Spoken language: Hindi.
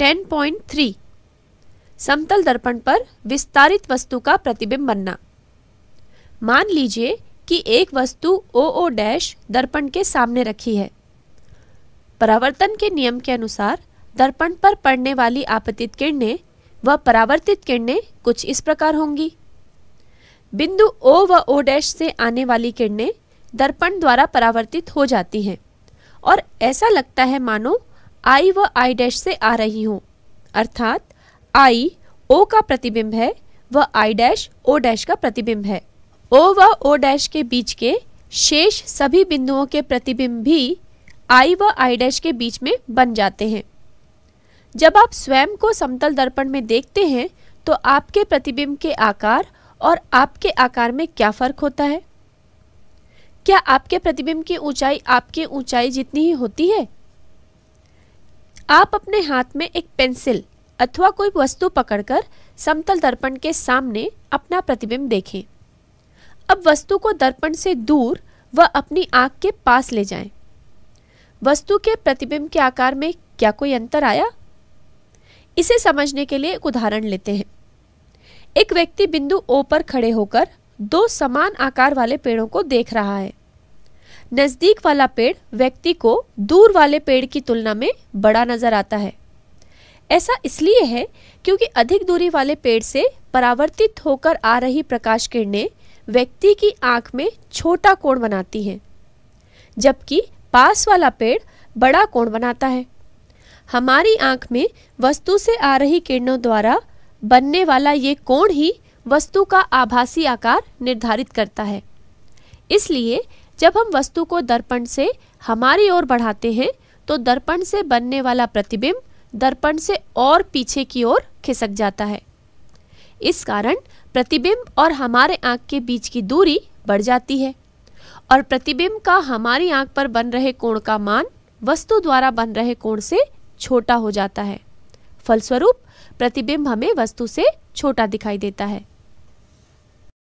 10.3 समतल दर्पण पर विस्तारित वस्तु का प्रतिबिंब बनना मान लीजिए कि एक वस्तु ओ ओ डैश दर्पण के सामने रखी है परावर्तन के नियम के अनुसार दर्पण पर पड़ने वाली आपतित किरणें व परावर्तित किरणें कुछ इस प्रकार होंगी बिंदु ओ व ओ डैश से आने वाली किरणें दर्पण द्वारा परावर्तित हो जाती हैं और ऐसा लगता है मानो आई व आई डैश से आ रही हूँ अर्थात आई ओ का प्रतिबिंब है व आई डैश ओ डैश का प्रतिबिंब है ओ व ओ डैश के बीच के शेष सभी बिंदुओं के प्रतिबिंब भी आई व आई डैश के बीच में बन जाते हैं जब आप स्वयं को समतल दर्पण में देखते हैं तो आपके प्रतिबिंब के आकार और आपके आकार में क्या फर्क होता है क्या आपके प्रतिबिंब की ऊंचाई आपकी ऊंचाई जितनी ही होती है आप अपने हाथ में एक पेंसिल अथवा कोई वस्तु पकड़कर समतल दर्पण के सामने अपना प्रतिबिंब देखें अब वस्तु को दर्पण से दूर व अपनी आंख के पास ले जाएं। वस्तु के प्रतिबिंब के आकार में क्या कोई अंतर आया इसे समझने के लिए एक उदाहरण लेते हैं एक व्यक्ति बिंदु ओ पर खड़े होकर दो समान आकार वाले पेड़ों को देख रहा है नज़दीक वाला पेड़ व्यक्ति को दूर वाले पेड़ की तुलना में बड़ा नज़र आता है ऐसा इसलिए है क्योंकि अधिक दूरी वाले पेड़ से परावर्तित होकर आ रही प्रकाश किरणें व्यक्ति की आंख में छोटा कोण बनाती हैं जबकि पास वाला पेड़ बड़ा कोण बनाता है हमारी आंख में वस्तु से आ रही किरणों द्वारा बनने वाला ये कोण ही वस्तु का आभासी आकार निर्धारित करता है इसलिए जब हम वस्तु को दर्पण से हमारी ओर बढ़ाते हैं तो दर्पण से बनने वाला प्रतिबिंब दर्पण से और पीछे की ओर खिसक जाता है इस कारण प्रतिबिंब और हमारे आंख के बीच की दूरी बढ़ जाती है और प्रतिबिंब का हमारी आंख पर बन रहे कोण का मान वस्तु द्वारा बन रहे कोण से छोटा हो जाता है फलस्वरूप प्रतिबिंब हमें वस्तु से छोटा दिखाई देता है